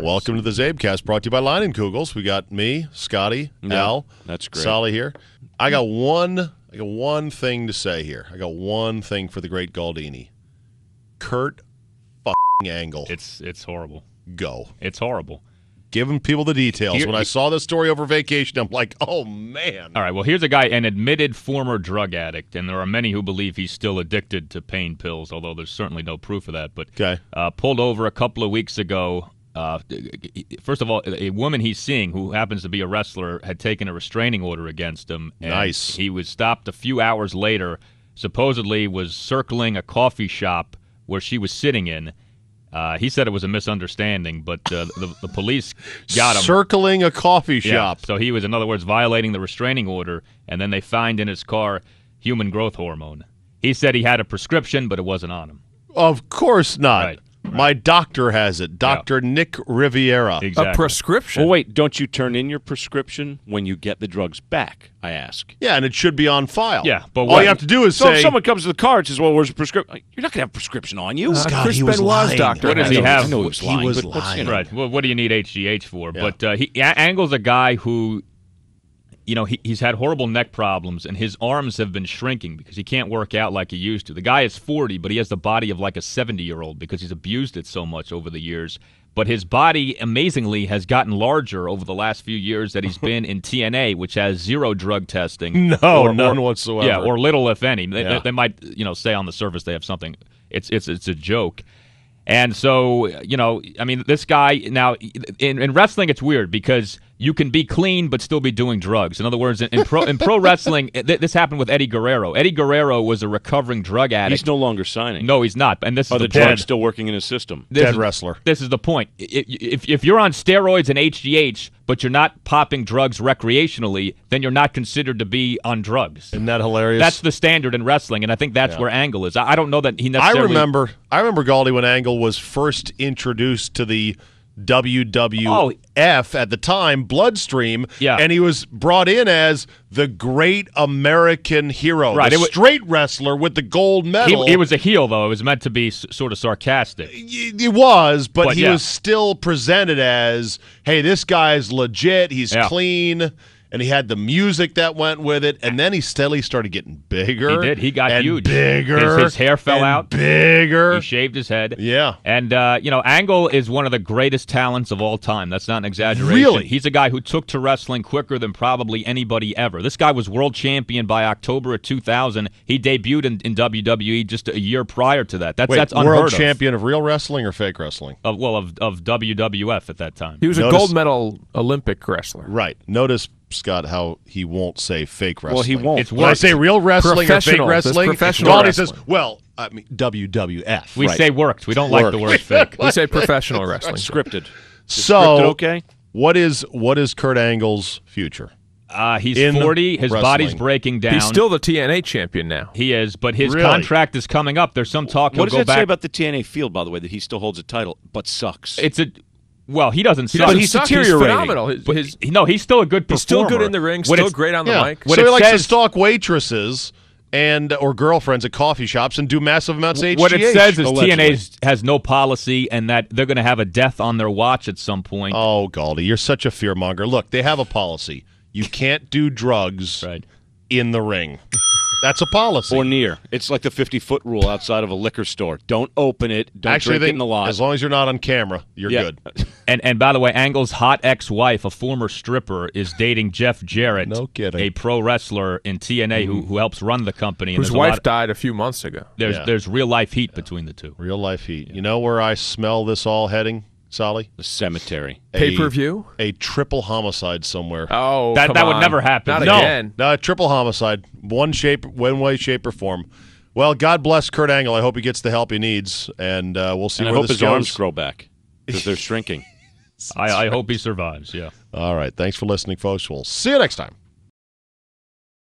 Welcome to the Zabecast, brought to you by Line and Kugels. We got me, Scotty, yeah, Al, that's great. Sally here. I got one. I got one thing to say here. I got one thing for the great Galdini, Kurt fucking Angle. It's it's horrible. Go. It's horrible. Giving people the details. Here, when I saw this story over vacation, I'm like, oh man. All right. Well, here's a guy, an admitted former drug addict, and there are many who believe he's still addicted to pain pills, although there's certainly no proof of that. But okay. uh, pulled over a couple of weeks ago uh, first of all, a woman he's seeing who happens to be a wrestler had taken a restraining order against him. nice. He was stopped a few hours later. Supposedly was circling a coffee shop where she was sitting in. Uh, he said it was a misunderstanding, but uh, the, the, police got him circling a coffee shop. Yeah, so he was, in other words, violating the restraining order, and then they find in his car human growth hormone. He said he had a prescription, but it wasn't on him. Of course not. Right. My doctor has it. Dr. Yep. Nick Riviera. Exactly. A prescription. Well, wait, don't you turn in your prescription when you get the drugs back? I ask. Yeah, and it should be on file. Yeah, but all you have to do is so say. if someone comes to the car and says, "Well, where's the prescription?" You're not going to have a prescription on you. Uh, Chris he was Benoit's lying. doctor. What does he have? he was lying. Right. Well, what do you need HGH for? Yeah. But uh, he angles a guy who you know, he, he's had horrible neck problems and his arms have been shrinking because he can't work out like he used to. The guy is 40, but he has the body of like a 70 year old because he's abused it so much over the years. But his body amazingly has gotten larger over the last few years that he's been in TNA, which has zero drug testing. No, or, none or, whatsoever. Yeah, or little, if any. They, they might, you know, say on the surface they have something. It's it's it's a joke. And so, you know, I mean, this guy now in, in wrestling, it's weird because you can be clean but still be doing drugs. In other words, in, in pro in pro wrestling, th this happened with Eddie Guerrero. Eddie Guerrero was a recovering drug addict. He's no longer signing. No, he's not. And this is the, the point. still working in his system. This dead is, wrestler. This is the point. If, if you're on steroids and HGH, but you're not popping drugs recreationally, then you're not considered to be on drugs. Isn't that hilarious? That's the standard in wrestling, and I think that's yeah. where Angle is. I, I, don't know that he necessarily. I remember. I remember Galdi when Angle was first introduced to the WWF oh. at the time, Bloodstream. Yeah. And he was brought in as the great American hero. Right. The was, straight wrestler with the gold medal. He, he, was a heel, though. It was meant to be s- sort of sarcastic. He was, but, but he yeah. was still presented as hey, this guy's legit. He's yeah. clean and he had the music that went with it, and then he steadily started getting bigger. He did. He got huge. Bigger. His, his hair fell out. Bigger. He shaved his head. Yeah. And uh, you know, Angle is one of the greatest talents of all time. That's not an exaggeration. Really, he's a guy who took to wrestling quicker than probably anybody ever. This guy was world champion by October of 2000. He debuted in, in WWE just a year prior to that. That's Wait, that's unheard world of. champion of real wrestling or fake wrestling? Of, well, of of WWF at that time. He was Notice, a gold medal Olympic wrestler. Right. Notice Scott how he won't say fake wrestling. Well, he won't. It's I say real wrestling or fake wrestling, professional Donnie wrestling. says, "Well, I mean WWF." We right. say worked. We don't worked. like the word fake. we say professional wrestling, scripted. so scripted okay. What is what is Kurt Angle's future? Uh, he's in 40. His wrestling. body's breaking down. He's still the TNA champion now. He is, but his really? contract is coming up. There's some talk. What does go that back. say about the TNA field, by the way, that he still holds a title but sucks? It's a well, he doesn't suck. he's deteriorating. He's phenomenal. His, his, no, he's still a good performer. He's still good in the ring. Still great on the yeah. mic. When so he likes says, to stalk waitresses and or girlfriends at coffee shops and do massive amounts of HGH. What it says is TNA has no policy and that they're going to have a death on their watch at some point. Oh, Galdi, you're such a fearmonger. Look, they have a policy. You can't do drugs right. in the ring. That's a policy. Or near. It's like the 50 foot rule outside of a liquor store. Don't open it. Don't Actually, drink they, it in the lot. As long as you're not on camera, you're yeah. good. and and by the way, Angle's hot ex wife, a former stripper, is dating Jeff Jarrett. no kidding. A pro wrestler in TNA who, mm-hmm. who helps run the company. Whose wife a of, died a few months ago. There's, yeah. there's real life heat yeah. between the two. Real life heat. You know where I smell this all heading? Solly? cemetery. Pay per view? A triple homicide somewhere. Oh, that, that on. would never happen. Not no, again. No, triple homicide. One shape, one way, shape, or form. Well, God bless Kurt Angle. I hope he gets the help he needs, and uh, we'll see. And where I hope his goes. arms grow back because they're shrinking. I, I hope he survives. Yeah. All right. Thanks for listening, folks. We'll see you next time.